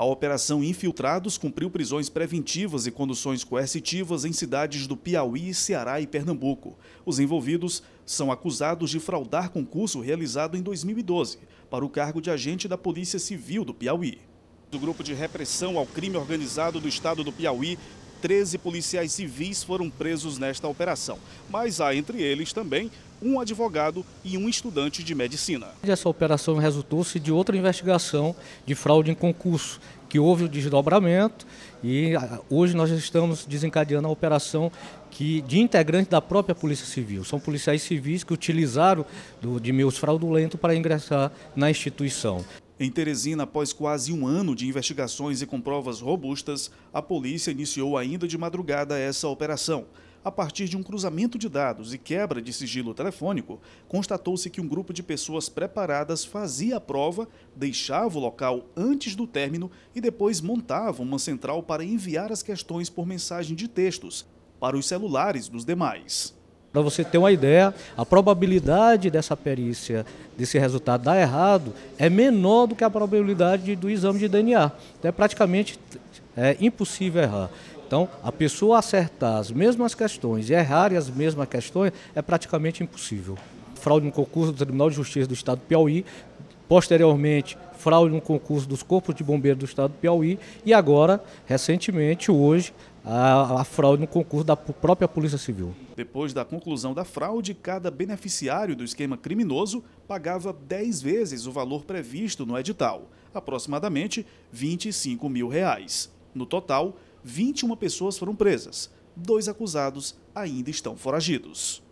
A operação Infiltrados cumpriu prisões preventivas e conduções coercitivas em cidades do Piauí, Ceará e Pernambuco. Os envolvidos são acusados de fraudar concurso realizado em 2012 para o cargo de agente da Polícia Civil do Piauí do Grupo de Repressão ao Crime Organizado do Estado do Piauí 13 policiais civis foram presos nesta operação, mas há entre eles também um advogado e um estudante de medicina. Essa operação resultou-se de outra investigação de fraude em concurso, que houve o desdobramento e ah, hoje nós estamos desencadeando a operação que, de integrante da própria Polícia Civil. São policiais civis que utilizaram do, de meios fraudulentos para ingressar na instituição. Em Teresina, após quase um ano de investigações e com provas robustas, a polícia iniciou ainda de madrugada essa operação. A partir de um cruzamento de dados e quebra de sigilo telefônico, constatou-se que um grupo de pessoas preparadas fazia a prova, deixava o local antes do término e depois montava uma central para enviar as questões por mensagem de textos para os celulares dos demais. Para você ter uma ideia, a probabilidade dessa perícia, desse resultado dar errado, é menor do que a probabilidade do exame de DNA. Então é praticamente é, impossível errar. Então, a pessoa acertar as mesmas questões e errar as mesmas questões é praticamente impossível. Fraude no concurso do Tribunal de Justiça do Estado do Piauí, posteriormente, fraude no concurso dos Corpos de Bombeiros do Estado do Piauí e agora, recentemente, hoje, a, a, fraude no concurso da própria Polícia Civil. Depois da conclusão da fraude, cada beneficiário do esquema criminoso pagava 10 vezes o valor previsto no edital, aproximadamente 25 mil reais. No total, 21 pessoas foram presas, dois acusados ainda estão foragidos.